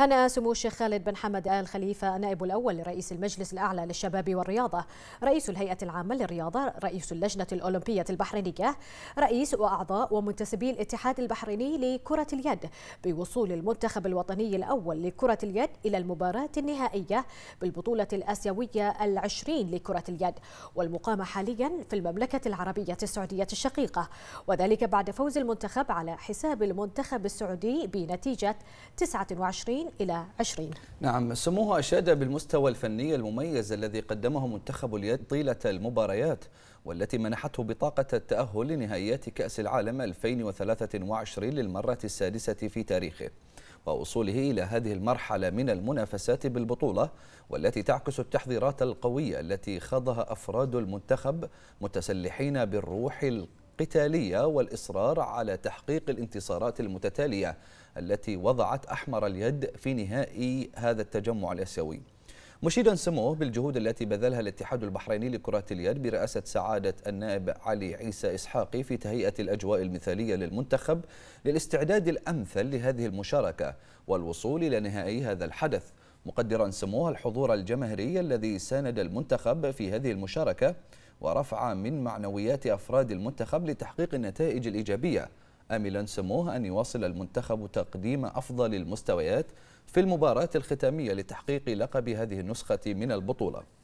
هنأ سمو الشيخ خالد بن حمد آل خليفة النائب الأول لرئيس المجلس الأعلى للشباب والرياضة رئيس الهيئة العامة للرياضة رئيس اللجنة الأولمبية البحرينية رئيس وأعضاء ومنتسبي الاتحاد البحريني لكرة اليد بوصول المنتخب الوطني الأول لكرة اليد إلى المباراة النهائية بالبطولة الآسيوية العشرين لكرة اليد والمقامة حاليا في المملكة العربية السعودية الشقيقة وذلك بعد فوز المنتخب على حساب المنتخب السعودي بنتيجة 29 إلى 20 نعم سموها أشاد بالمستوى الفني المميز الذي قدمه منتخب اليد طيلة المباريات والتي منحته بطاقة التأهل لنهائيات كأس العالم 2023 للمرة السادسة في تاريخه ووصوله إلى هذه المرحلة من المنافسات بالبطولة والتي تعكس التحضيرات القوية التي خاضها أفراد المنتخب متسلحين بالروح القوية قتالية والإصرار على تحقيق الانتصارات المتتالية التي وضعت أحمر اليد في نهائي هذا التجمع الآسيوي مشيدا سموه بالجهود التي بذلها الاتحاد البحريني لكرة اليد برئاسة سعادة النائب علي عيسى إسحاقي في تهيئة الأجواء المثالية للمنتخب للاستعداد الأمثل لهذه المشاركة والوصول إلى نهائي هذا الحدث مقدرا سموه الحضور الجماهيري الذي ساند المنتخب في هذه المشاركة ورفع من معنويات أفراد المنتخب لتحقيق النتائج الإيجابية آملا سموه أن يواصل المنتخب تقديم أفضل المستويات في المباراة الختامية لتحقيق لقب هذه النسخة من البطولة